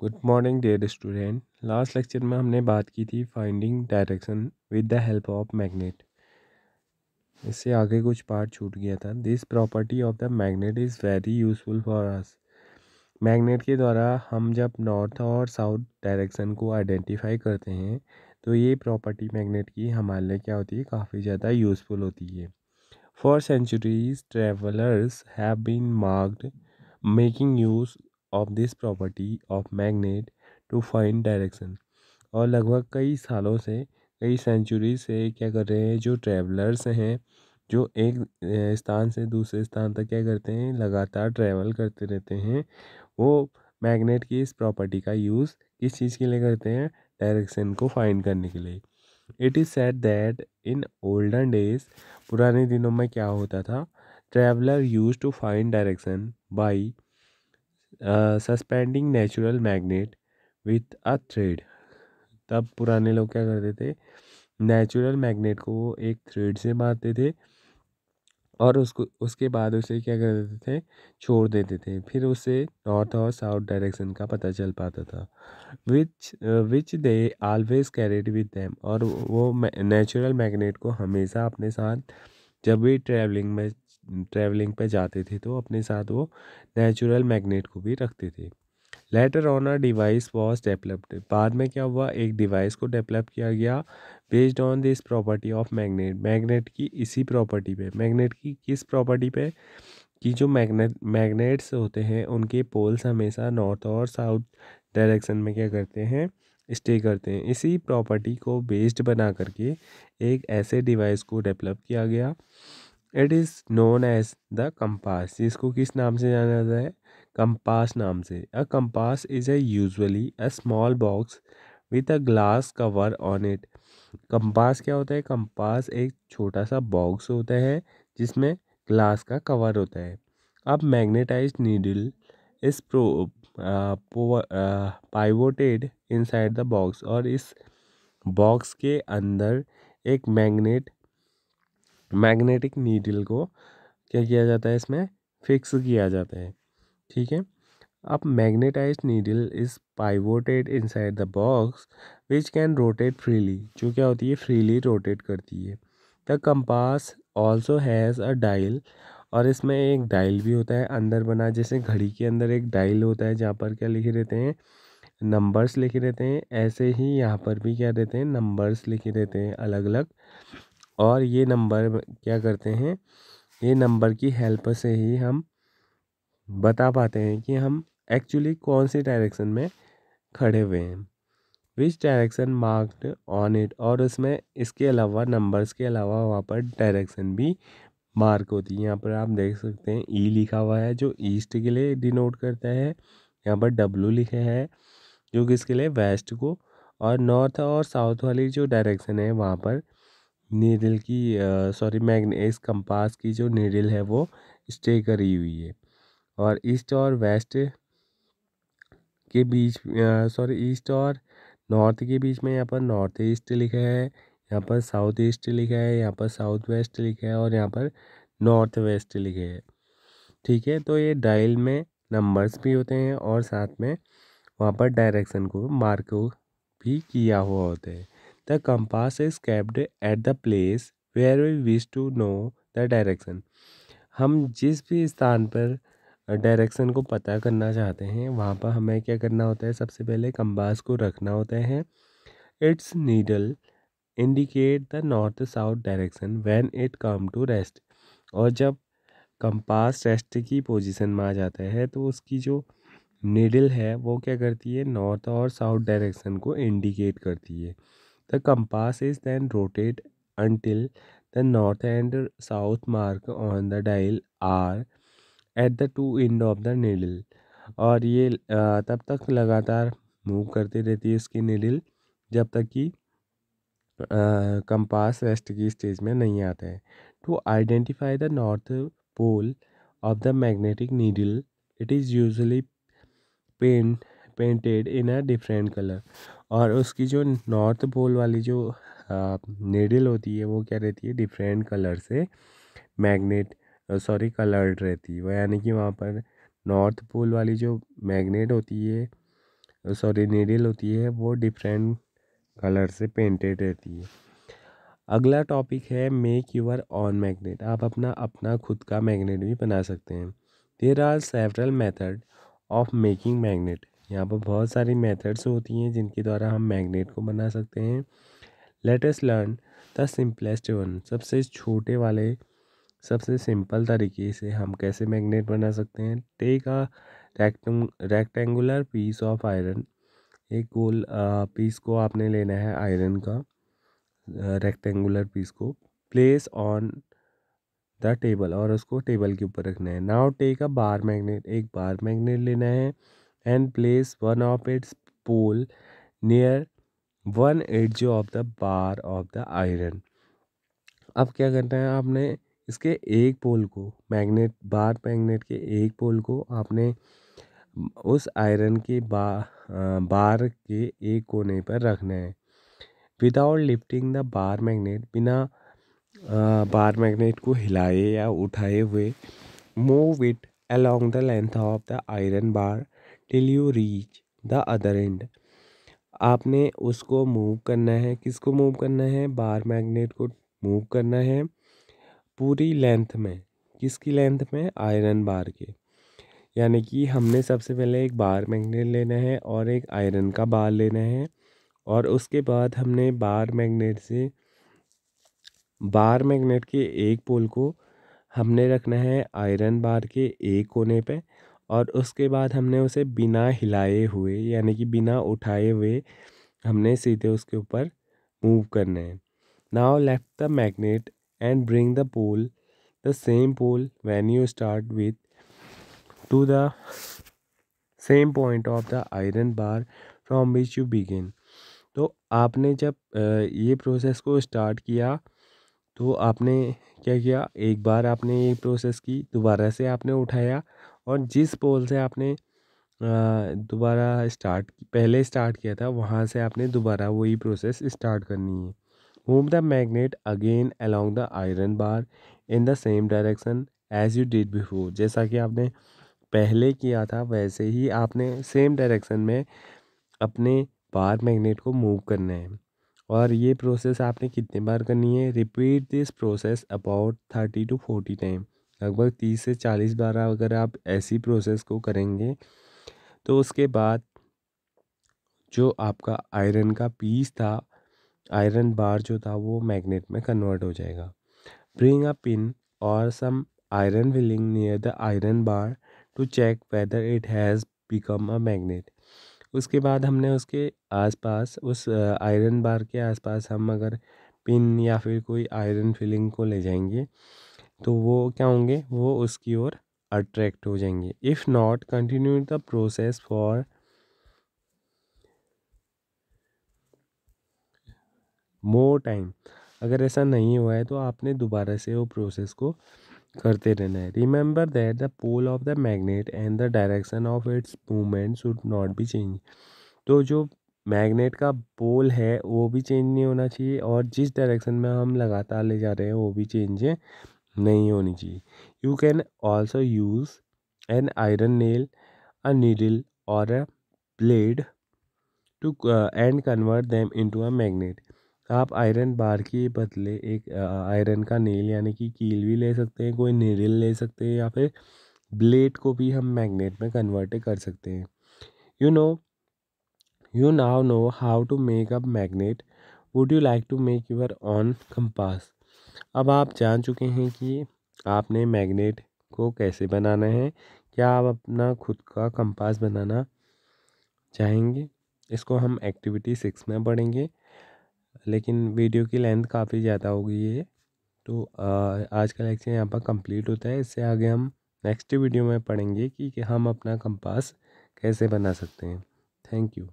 good morning dear student last lecture में हमने बात की थी finding direction with the help of magnet इससे आगे कुछ पार्ट छूट गया था this property of the magnet is very useful for us magnet के द्वारा हम जब नॉर्थ और साउथ डायरेक्शन को आइडेंटिफाई करते हैं तो ये प्रॉपर्टी मैग्नेट की हमारे लिए क्या होती है काफ़ी ज़्यादा यूज़फुल होती है for centuries travellers have been marked making use of this property of magnet to find direction और लगभग कई सालों से कई सेंचुरी से क्या कर रहे हैं जो ट्रैवलर्स हैं जो एक स्थान से दूसरे स्थान तक क्या करते हैं लगातार ट्रैवल करते रहते हैं वो मैग्नेट की इस प्रॉपर्टी का यूज़ किस चीज़ के लिए करते हैं डायरेक्शन को फाइंड करने के लिए it is set that in olden days पुराने दिनों में क्या होता था traveller use to find direction by suspending natural magnet with a thread तब पुराने लोग क्या करते थे नेचुरल मैग्नेट को वो एक थ्रेड से बांधते थे और उसको उसके बाद उसे क्या कर देते थे छोड़ देते थे फिर उसे नॉर्थ और साउथ डायरेक्शन का पता चल पाता था which which they always carried with them और वो नेचुरल मैग्नेट को हमेशा अपने साथ जब भी ट्रैवलिंग में ट्रैवलिंग पे जाते थे तो अपने साथ वो नेचुरल मैग्नेट को भी रखते थे later on a device was developed बाद में क्या हुआ एक डिवाइस को डेवलप किया गया based on this property of magnet magnet की इसी प्रॉपर्टी पे मैग्नेट की किस प्रॉपर्टी पे कि जो मैग्नेट मैग्नेट्स होते हैं उनके पोल्स हमेशा नॉर्थ और साउथ डायरेक्शन में क्या करते हैं स्टे करते हैं इसी प्रॉपर्टी को बेस्ड बना करके एक ऐसे डिवाइस को डेवलप किया गया it is known as the compass इसको किस नाम से जाना जाता है कम्पास नाम से a compass is a usually a small box with a glass cover on it compass क्या होता है कम्पास एक छोटा सा बॉक्स होता है जिसमें ग्लास का कवर होता है अब magnetized needle is pro pivoted inside the box और इस बॉक्स के अंदर एक मैग्नेट मैग्नेटिक नीडल को क्या किया जाता है इसमें फिक्स किया जाता है ठीक है अब magnetized needle is pivoted inside the box which can rotate freely जो क्या होती है फ्रीली रोटेट करती है the compass also has a dial और इसमें एक डायल भी होता है अंदर बना जैसे घड़ी के अंदर एक डायल होता है जहाँ पर क्या लिखे रहते हैं नंबर्स लिखे रहते हैं ऐसे ही यहाँ पर भी क्या देते हैं नंबर्स लिखे रहते हैं अलग अलग और ये नंबर क्या करते हैं ये नंबर की हेल्प से ही हम बता पाते हैं कि हम एक्चुअली कौन सी डायरेक्शन में खड़े हुए हैं which direction marked on it और उसमें इसके अलावा नंबर्स के अलावा वहाँ पर डायरेक्शन भी मार्क होती है यहाँ पर आप देख सकते हैं ई e लिखा हुआ है जो ईस्ट के लिए डिनोट करता है यहाँ पर डब्लू लिखा है जो किसके लिए वेस्ट को और नॉर्थ और साउथ वाली जो डायरेक्शन है वहाँ पर नीडल की सॉरी मैग्ने इस कंपास की जो नीडल है वो स्टे करी हुई है और ईस्ट और वेस्ट के बीच सॉरी ईस्ट और नॉर्थ के बीच में यहाँ पर नॉर्थ ईस्ट लिखा है यहाँ पर साउथ ईस्ट लिखा है यहाँ पर साउथ वेस्ट लिखा है और यहाँ पर नॉर्थ वेस्ट लिखे है ठीक है तो ये डायल में नंबर्स भी होते हैं और साथ में वहाँ पर डायरेक्शन को मार्क भी किया हुआ होता है the compass is kept at the place where we wish to know the direction हम जिस भी स्थान पर डायरेक्शन को पता करना चाहते हैं वहाँ पर हमें क्या करना होता है सबसे पहले कंबास को रखना होता है its needle indicate the north south direction when it come to rest और जब कंपास रेस्ट की पोजीशन में आ जाता है तो उसकी जो नीडल है वो क्या करती है नॉर्थ और साउथ डायरेक्शन को इंडिकेट करती है The compass is then rotated until the north and south mark on the dial are at the two end of the needle और ये तब तक लगातार मूव करती रहती है इसकी नीडिल जब तक कि कंपास रेस्ट की स्टेज में नहीं आता है to identify the north pole of the magnetic needle it is usually paint painted in a different colour और उसकी जो नॉर्थ पोल वाली जो नेडल होती है वो क्या रहती है डिफरेंट कलर से मैग्नेट सॉरी कलर्ड रहती है वह यानी कि वहाँ पर नॉर्थ पोल वाली जो मैग्नेट होती है सॉरी नेडल होती है वो डिफरेंट कलर से पेंटेड रहती है अगला टॉपिक है मेक यूर ऑन मैग्नेट आप अपना अपना खुद का मैग्नेट भी बना सकते हैं there are several method of making magnet यहाँ पर बहुत सारी मेथड्स होती हैं जिनके द्वारा हम मैग्नेट को बना सकते हैं let us learn the simplest one सबसे छोटे वाले सबसे सिंपल तरीके से हम कैसे मैग्नेट बना सकते हैं take a rectangular piece of iron एक गोल पीस को आपने लेना है आयरन का रेक्टेंगुलर पीस को प्लेस ऑन द टेबल और उसको टेबल के ऊपर रखना है now take a bar magnet एक बार मैग्नेट लेना है and place one of its pole near one edge of the bar of the iron अब क्या करना है आपने इसके एक पोल को मैग्नेट बार मैग्नेट के एक पोल को आपने उस आयरन के बा बार के एक कोने पर रखना है without lifting the bar magnet बिना बार मैग्नेट को हिलाए या उठाए हुए move it along the length of the iron bar till you reach the other end आपने उसको मूव करना है किसको मूव करना है बार मैग्नेट को मूव करना है पूरी लेंथ में किसकी लेंथ में आयरन बार के यानी कि हमने सबसे पहले एक बार मैग्नेट लेना है और एक आयरन का बार लेना है और उसके बाद हमने बार मैग्नेट से बार मैग्नेट के एक पोल को हमने रखना है आयरन बार के एक कोने पे और उसके बाद हमने उसे बिना हिलाए हुए यानी कि बिना उठाए हुए हमने सीधे उसके ऊपर मूव करना है now lift the magnet and bring the pole the same pole when you start with to the same point of the iron bar from which you begin तो आपने जब ये प्रोसेस को स्टार्ट किया तो आपने क्या किया एक बार आपने ये प्रोसेस की दोबारा से आपने उठाया और जिस पोल से आपने दोबारा स्टार्ट पहले स्टार्ट किया था वहाँ से आपने दोबारा वही प्रोसेस स्टार्ट करनी है move the magnet again along the iron bar in the same direction as you did before जैसा कि आपने पहले किया था वैसे ही आपने सेम डायरेक्शन में अपने बार मैग्नेट को मूव करना है और ये प्रोसेस आपने कितने बार करनी है repeat this process about thirty to forty time लगभग तीस से चालीस बार अगर आप ऐसी प्रोसेस को करेंगे तो उसके बाद जो आपका आयरन का पीस था आयरन बार जो था वो मैग्नेट में कन्वर्ट हो जाएगा ब्रिंग अ पिन और some iron filings near the iron bar to check whether it has become a magnet उसके बाद हमने उसके आसपास उस आयरन बार के आसपास हम अगर पिन या फिर कोई आयरन फिलिंग को ले जाएंगे तो वो क्या होंगे वो उसकी ओर अट्रैक्ट हो जाएंगे if not continue the process for more time अगर ऐसा नहीं हुआ है तो आपने दोबारा से वो प्रोसेस को करते रहना है remember that the pole of the magnet and the direction of its movement should not be change तो जो मैग्नेट का पोल है वो भी चेंज नहीं होना चाहिए और जिस डायरेक्शन में हम लगातार ले जा रहे हैं वो भी चेंज है नहीं होनी चाहिए you can also use an iron nail a needle और a blade too and convert them into a magnet आप आयरन बार के बदले एक आयरन uh, का नेल यानी कि कील भी ले सकते हैं कोई नीडल ले सकते हैं या फिर ब्लेड को भी हम मैग्नेट में कन्वर्ट कर सकते हैं you know you now know how to make a magnet would you like to make your own compass अब आप जान चुके हैं कि आपने मैग्नेट को कैसे बनाना है क्या आप अपना खुद का कंपास बनाना चाहेंगे इसको हम एक्टिविटी सिक्स में पढ़ेंगे लेकिन वीडियो की लेंथ काफ़ी ज़्यादा हो गई है तो आज का लेक्चर यहाँ पर कंप्लीट होता है इससे आगे हम नेक्स्ट वीडियो में पढ़ेंगे कि, कि हम अपना कंपास कैसे बना सकते हैं थैंक यू